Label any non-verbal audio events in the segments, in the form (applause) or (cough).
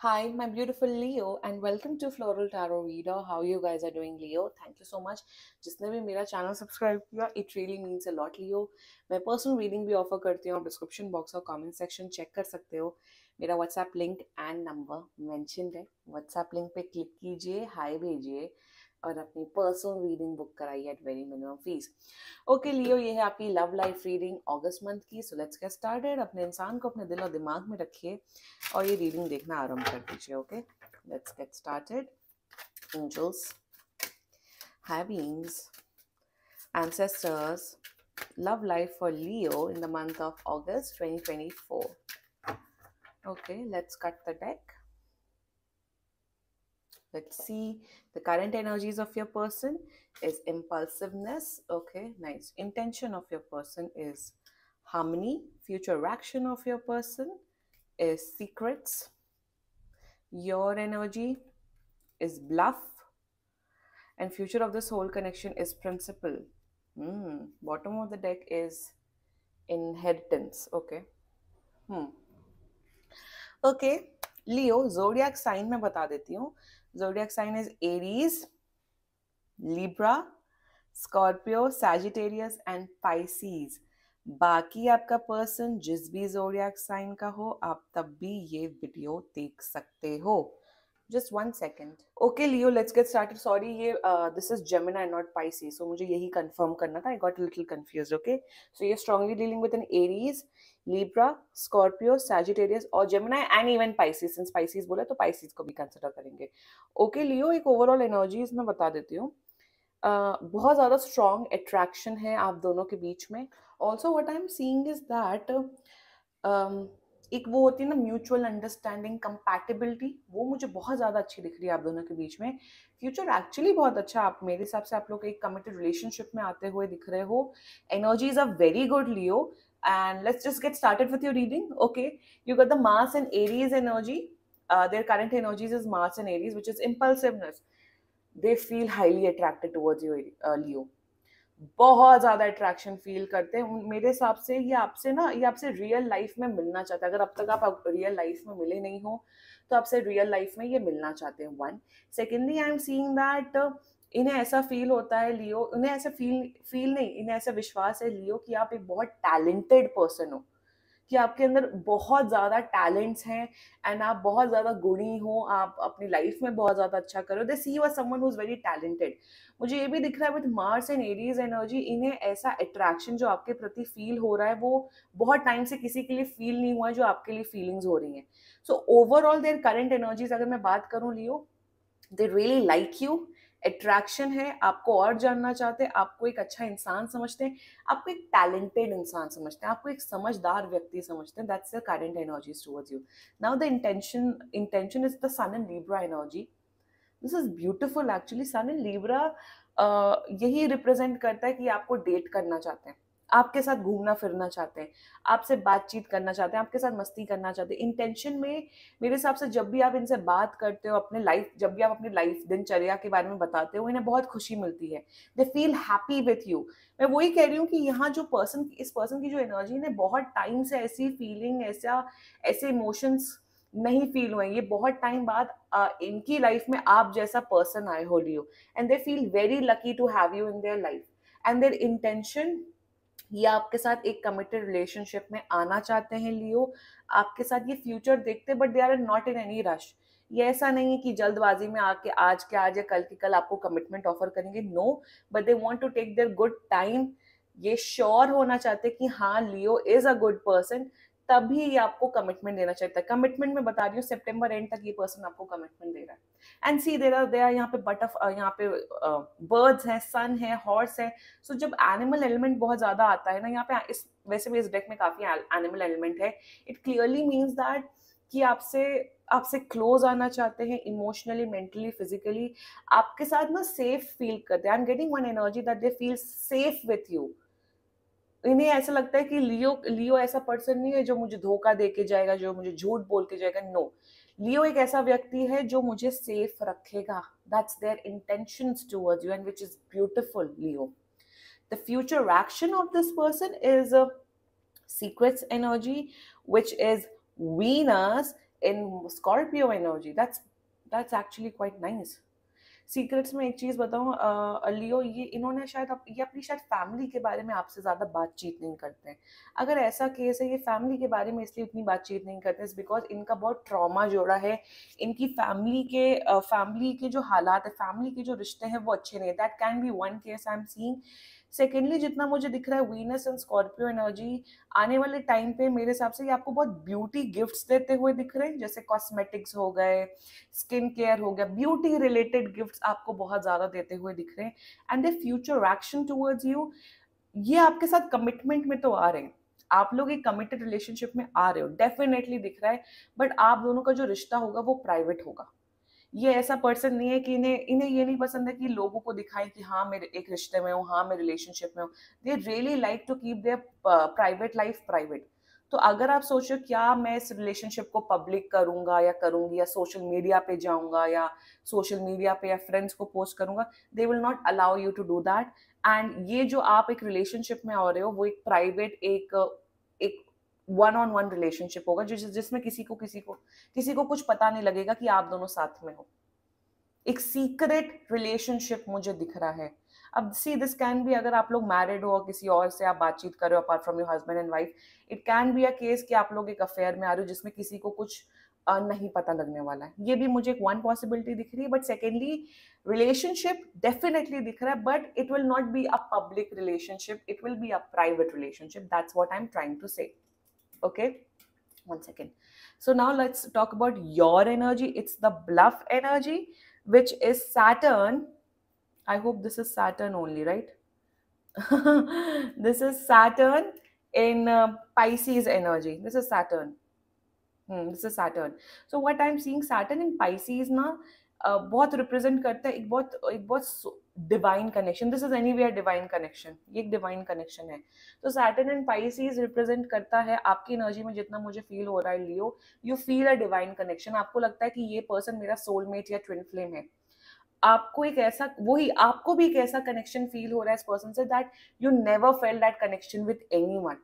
Hi, my beautiful Leo, and welcome to Floral Tarot Reader. How you guys are doing, Leo? Thank you so much. जिसने भी मेरा channel subscribe किया it really means a lot Leo मैं personal reading भी offer करती हूँ आप description box और कमेंट सेक्शन चेक कर सकते हो मेरा WhatsApp link and number mentioned है व्हाट्सएप लिंक पे क्लिक कीजिए हाई भेजिए और अपनी पर्सनल रीडिंग बुक कराई at very minimum fees okay Leo ये है आपकी लव लाइफ रीडिंग अगस्त मंथ की सो लेट्स गेट स्टार्टेड अपने इंसान को अपने दिल और दिमाग में रखिए और ये रीडिंग देखना आरंभ कर दीजिए okay let's get started angels high beings ancestors love life for Leo in the month of August 2024. Okay let's cut the deck let's see the current energies of your person is impulsiveness okay nice intention of your person is harmony future action of your person is secrets your energy is bluff and future of this whole connection is principle hmm, bottom of the deck is inheritance okay hmm. Okay, Leo zodiac sign. I'll tell you. zodiac sign is Aries, Libra, Scorpio, Sagittarius and Pisces. बाकी आपका person जिस भी जोडियाक sign का हो आप तब भी ये वीडियो देख सकते हो just one second okay Leo let's get started sorry ये this is Gemini and not Pisces so मुझे यही कंफर्म करना था I got little confuse okay so ये strongly dealing with an Aries Libra Scorpio Sagittarius और Gemini and even Pisces in Pisces बोला तो Pisces को भी कंसिडर करेंगे ओके okay, लियो एक ओवरऑल एनर्जीज मैं बता देती हूँ uh, बहुत ज़्यादा स्ट्रॉन्ग अट्रैक्शन है आप दोनों के बीच में also what I am seeing is that एक वो होती है ना म्यूचुअल अंडरस्टैंडिंग कंपैटिबिलिटी वो मुझे बहुत ज़्यादा अच्छी दिख रही है आप दोनों के बीच में फ्यूचर एक्चुअली बहुत अच्छा आप मेरे हिसाब से आप लोग एक कमिटेड रिलेशनशिप में आते हुए दिख रहे हो energy is a very good Leo and let's just get started with your reading okay you got the Mars and Aries energy their current energies is Mars and Aries which is impulsiveness they feel highly attracted towards your Leo बहुत ज़्यादा attraction feel करते हैं मेरे हिसाब से ये आपसे ना ये आपसे रियल लाइफ में मिलना चाहते हैं अगर अब तक आप रियल लाइफ में मिले नहीं हो तो आपसे रियल लाइफ में ये मिलना चाहते हैं one secondly I am seeing that इन्हें ऐसा फील होता है लियो इन्हें ऐसा फील फील नहीं इन्हें ऐसा विश्वास है लियो कि आप एक बहुत टैलेंटेड पर्सन हो कि आपके अंदर बहुत ज़्यादा टैलेंट्स हैं एंड आप बहुत ज़्यादा गुणी हो आप अपनी लाइफ में बहुत ज़्यादा अच्छा करो they see was someone who is very talented मुझे ये भी दिख रहा है with Mars and Aries energy इन्हें ऐसा अट्रैक्शन जो आपके प्रति फील हो रहा है वो बहुत टाइम से किसी के लिए फील नहीं हुआ है जो आपके लिए फीलिंग्स हो रही हैं so overall their current energies अगर मैं बात करूँ Leo they really like you attraction है आपको और जानना चाहते हैं आपको एक अच्छा इंसान समझते हैं आपको एक टैलेंटेड इंसान समझते हैं आपको एक समझदार व्यक्ति समझते हैं that's the current energies towards you now the intention intention is the sun and Libra energy this is beautiful actually sun and Libra यही रिप्रेजेंट करता है कि आपको डेट करना चाहते हैं आपके साथ घूमना फिरना चाहते हैं आपसे बातचीत करना चाहते हैं आपके साथ मस्ती करना चाहते हैं इंटेंशन में मेरे हिसाब से जब भी आप इनसे बात करते हो अपने लाइफ जब भी आप अपनी लाइफ दिनचर्या के बारे में बताते हो इन्हें बहुत खुशी मिलती है they feel happy with you मैं वही कह रही हूँ कि यहाँ जो पर्सन इस पर्सन की जो एनर्जी ने बहुत टाइम से ऐसी फीलिंग ऐसा ऐसे इमोशंस नहीं फील हुए ये बहुत टाइम बाद आ, इनकी लाइफ में आप जैसा पर्सन आए हो Leo and they feel very lucky to have you in their life and their intention ये आपके साथ एक कमिटेड रिलेशनशिप में आना चाहते हैं लियो आपके साथ ये फ्यूचर देखते हैं but they are not in any rush ये ऐसा नहीं है कि जल्दबाजी में आके आज के आज या कल के कल आपको कमिटमेंट ऑफर करेंगे no but they want to take their good time ये श्योर होना चाहते कि हाँ Leo is a good person तभी ये आपको कमिटमेंट देना चाहिए कमिटमेंट में बता रही हूँ सितंबर एंड तक ये पर्सन आपको कमिटमेंट दे रहा है एंड सी दे रहा दे यहाँ पे बटरफ यहाँ पे बर्ड्स हैं सन है हॉर्स है सो so, जब एनिमल एलिमेंट बहुत ज्यादा आता है ना यहाँ पे इस वैसे भी इस डेक में काफी एनिमल एलिमेंट है इट क्लियरली मीन्स दैट कि आपसे आपसे क्लोज आना चाहते हैं इमोशनली मेंटली फिजिकली आपके साथ ना सेफ फील करते हैं I am getting one energy that they feel safe with you इन्हें ऐसा लगता है कि लियो लियो ऐसा पर्सन नहीं है जो मुझे धोखा दे के जाएगा जो मुझे झूठ बोल के जाएगा नो लियो एक ऐसा व्यक्ति है जो मुझे सेफ रखेगा that's their intention toward you and which is beautiful Leo the future action of this person is energy which is is in Scorpio energy that's that's that's actually quite nice secrets में एक चीज़ बताऊँ अलियो ये इन्होंने शायद up, ये अपनी शायद family के बारे में आपसे ज़्यादा बातचीत नहीं करते हैं अगर ऐसा केस है ये फैमिली के बारे में इसलिए उतनी बातचीत नहीं करते हैं बिकॉज इनका बहुत ट्रॉमा जोड़ा है इनकी फैमिली के फैमिली के जो हालात है फैमिली के जो रिश्ते हैं वो अच्छे नहीं है that can be one case I am seen secondly जितना मुझे दिख रहा है वीनस एंड स्कॉर्पियो एनर्जी आने वाले टाइम पे मेरे हिसाब से ये आपको बहुत ब्यूटी गिफ्ट्स देते हुए दिख रहे हैं जैसे कॉस्मेटिक्स हो गए स्किन केयर हो गया ब्यूटी रिलेटेड गिफ्ट्स आपको बहुत ज़्यादा देते हुए दिख रहे हैं and the future action towards you ये आपके साथ कमिटमेंट में तो आ रहे हैं आप लोग एक कमिटेड रिलेशनशिप में आ रहे हो डेफिनेटली दिख रहा है बट आप दोनों का जो रिश्ता होगा वो प्राइवेट होगा ये ऐसा पर्सन नहीं है कि इन्हें इन्हें ये नहीं पसंद है कि लोगों को दिखाएं कि हाँ मेरे एक रिश्ते में हूँ हाँ मैं रिलेशनशिप में हूँ they really like to keep their private life private तो अगर आप सोचो क्या मैं इस रिलेशनशिप को पब्लिक करूंगा या करूंगी या सोशल मीडिया पे जाऊंगा या सोशल मीडिया पे या फ्रेंड्स को पोस्ट करूंगा they will not allow you to do that and ये जो आप एक रिलेशनशिप में आ रहे हो वो एक प्राइवेट एक वन ऑन वन रिलेशनशिप होगा जिस जिसमें किसी को किसी को किसी को कुछ पता नहीं लगेगा कि आप दोनों साथ में हो एक सीक्रेट रिलेशनशिप मुझे दिख रहा है अब सी दिस कैन भी अगर आप लोग मैरिड हो और किसी और से आप बातचीत करो apart from your husband and wife it can be a case कि आप लोग एक अफेयर में आ रहे हो जिसमें किसी को कुछ नहीं पता लगने वाला है ये भी मुझे एक वन पॉसिबिलिटी दिख रही है बट सेकेंडली रिलेशनशिप डेफिनेटली दिख रहा है but it will not be a public relationship it will be a private relationship that's what I am trying to say okay one second so now let's talk about your energy it's the bluff energy which is saturn i hope this is saturn only right (laughs) this is saturn in uh, pisces energy this is saturn hmm, this is saturn so what i'm seeing saturn in pisces now बहुत represent करता है एक बहुत एक बहुत divine connection this is anyway divine connection ये एक divine connection है तो सैटर्न एंड पाइसीज रिप्रेजेंट करता है आपकी एनर्जी में जितना मुझे फील हो रहा है Leo you feel a divine connection आपको लगता है कि ये पर्सन मेरा सोलमेट या ट्विन फ्लेम है आपको एक ऐसा वही आपको भी एक ऐसा कनेक्शन फील हो रहा है इस पर्सन से that you never felt that connection with anyone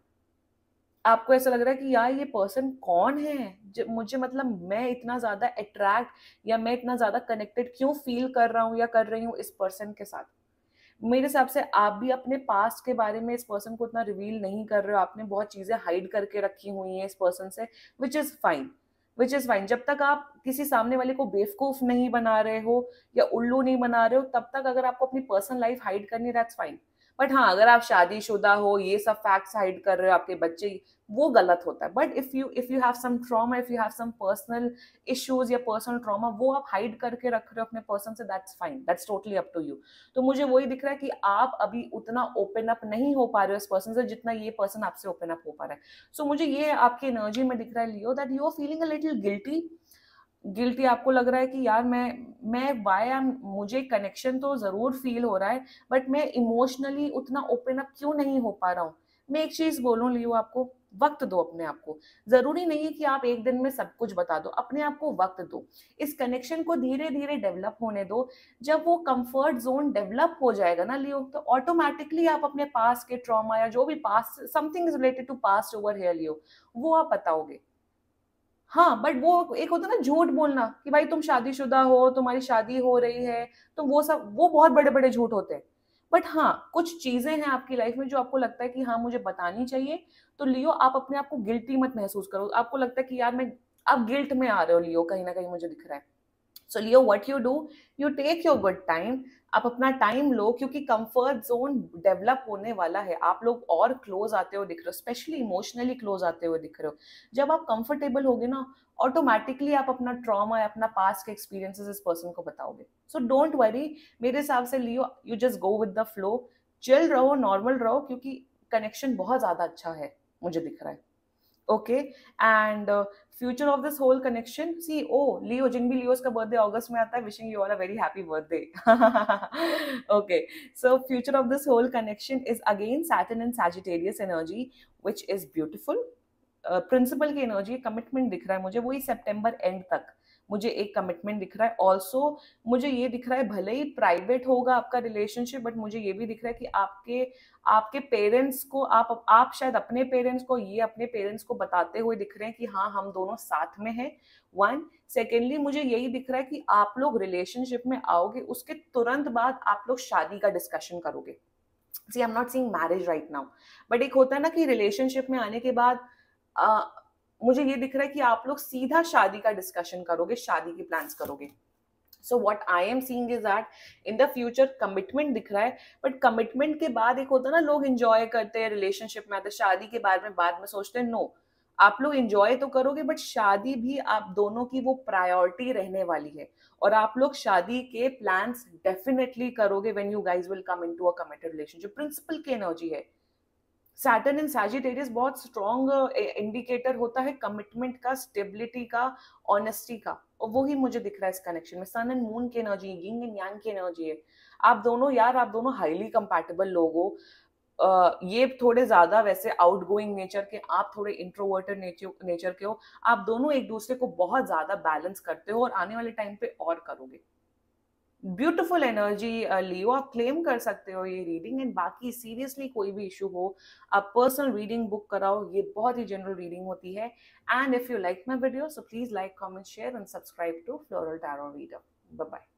आपको ऐसा लग रहा है कि यार ये पर्सन कौन है मुझे मतलब मैं इतना ज़्यादा अट्रैक्ट या मैं इतना ज़्यादा कनेक्टेड क्यों फील कर रहा हूँ या कर रही हूँ इस पर्सन के साथ मेरे हिसाब से आप भी अपने पास्ट के बारे में इस पर्सन को इतना रिवील नहीं कर रहे हो आपने बहुत चीज़ें हाइड करके रखी हुई हैं इस पर्सन से which is fine which is fine जब तक आप किसी सामने वाले को बेवकूफ़ नहीं बना रहे हो या उल्लू नहीं बना रहे हो तब तक अगर आपको अपनी पर्सनल लाइफ हाइड करनी दैट्स फाइन बट हाँ अगर आप शादीशुदा हो ये सब फैक्ट्स हाइड कर रहे हो आपके बच्चे वो गलत होता है but if you if you have some trauma if you have some personal issues या पर्सनल ट्रॉमा वो आप हाइड करके रख रहे हो अपने पर्सन से that's fine that's totally up to you तो मुझे वही दिख रहा है कि आप अभी उतना ओपन अप नहीं हो पा रहे हो इस पर्सन से जितना ये पर्सन आपसे ओपन अप हो पा रहा है सो so, मुझे ये आपकी एनर्जी में दिख रहा है Leo that you are feeling a little guilty guilty आपको लग रहा है कि यार मैं मैं वाई एम मुझे कनेक्शन तो ज़रूर फील हो रहा है बट मैं इमोशनली उतना ओपन अप क्यों नहीं हो पा रहा हूँ मैं एक चीज़ बोलू लियो आपको वक्त दो अपने आप को ज़रूरी नहीं है कि आप एक दिन में सब कुछ बता दो अपने आप को वक्त दो इस कनेक्शन को धीरे धीरे डेवलप होने दो जब वो कंफर्ट जोन डेवलप हो जाएगा ना लियो तो ऑटोमेटिकली आप अपने पास के ट्रॉमा या जो भी past something is related to past over here Leo वो आप बताओगे हाँ बट वो एक होता है ना झूठ बोलना कि भाई तुम शादीशुदा हो तुम्हारी शादी हो रही है तो वो सब वो बहुत बड़े बड़े झूठ होते हैं बट हाँ कुछ चीज़ें हैं आपकी लाइफ में जो आपको लगता है कि हाँ मुझे बतानी चाहिए तो लियो आप अपने आप को गिल्टी मत महसूस करो आपको लगता है कि यार मैं आप गिल्ट में आ रहे हो लियो कहीं ना कहीं मुझे दिख रहा है so Leo what you do you take your good time आप अपना टाइम लो क्योंकि कंफर्ट जोन डेवलप होने वाला है आप लोग और क्लोज आते हुए दिख रहे हो स्पेशली इमोशनली क्लोज आते हुए दिख रहे हो जब आप कंफर्टेबल होगे ना ऑटोमेटिकली आप अपना ट्रॉमा या अपना पास्ट के एक्सपीरियंसेस इस पर्सन को बताओगे सो डोंट वरी मेरे हिसाब से Leo you just go with the flow chill रहो नॉर्मल रहो क्योंकि कनेक्शन बहुत ज़्यादा अच्छा है मुझे दिख रहा है okay and future of this whole connection सी ओ लियो जिन भी लियोस का बर्थडे ऑगस्ट में आता है wishing you all a very happy birthday okay so future of this whole connection is again Saturn and Sagittarius energy which is beautiful principle की energy commitment दिख रहा है मुझे वही सेप्टेम्बर एंड तक मुझे एक कमिटमेंट दिख रहा है ऑल्सो मुझे ये दिख रहा है भले ही प्राइवेट होगा आपका रिलेशनशिप बट मुझे ये भी दिख रहा है कि आपके आपके पेरेंट्स को आप आप शायद अपने पेरेंट्स को ये अपने पेरेंट्स को बताते हुए दिख रहे हैं कि हाँ हम दोनों साथ में हैं वन सेकेंडली मुझे यही दिख रहा है कि आप लोग रिलेशनशिप में आओगे उसके तुरंत बाद आप लोग शादी का डिस्कशन करोगे see I am not seeing marriage right now but एक होता है ना कि रिलेशनशिप में आने के बाद मुझे ये दिख रहा है कि आप लोग सीधा शादी का डिस्कशन करोगे शादी के प्लान्स करोगे so what I am seeing is that in the future commitment दिख रहा है बट कमिटमेंट के बाद एक होता है ना लोग इंजॉय करते हैं रिलेशनशिप में आते हैं शादी के बारे में बाद में सोचते हैं नो आप लोग इंजॉय तो करोगे बट शादी भी आप दोनों की वो प्रायोरिटी रहने वाली है और आप लोग शादी के प्लान्स डेफिनेटली करोगे when you guys will come into a committed relationship principle की एनर्जी है सैटर्न इन सैजिटेरियस बहुत स्ट्रॉन्ग इंडिकेटर eh, होता है कमिटमेंट का स्टेबिलिटी का ऑनेस्टी का और वो ही मुझे दिख रहा है इस कनेक्शन में सन एंड मून की एनर्जी यिंग एंड यांग की एनर्जी है आप दोनों यार आप दोनों हाईली कंपैटिबल लोग हो Uh, ये थोड़े ज्यादा वैसे आउट गोइंग नेचर के आप थोड़े इंट्रोवर्टेड नेचर के हो आप दोनों एक दूसरे को बहुत ज्यादा बैलेंस करते हो और आने वाले टाइम पे और करोगे ब्यूटिफुल एनर्जी लियो आप क्लेम कर सकते हो ये रीडिंग एंड बाकी सीरियसली कोई भी इशू हो आप पर्सनल रीडिंग बुक कराओ ये बहुत ही जनरल रीडिंग होती है and if you like my video so please like comment share and subscribe to Floral Tarot Reader bye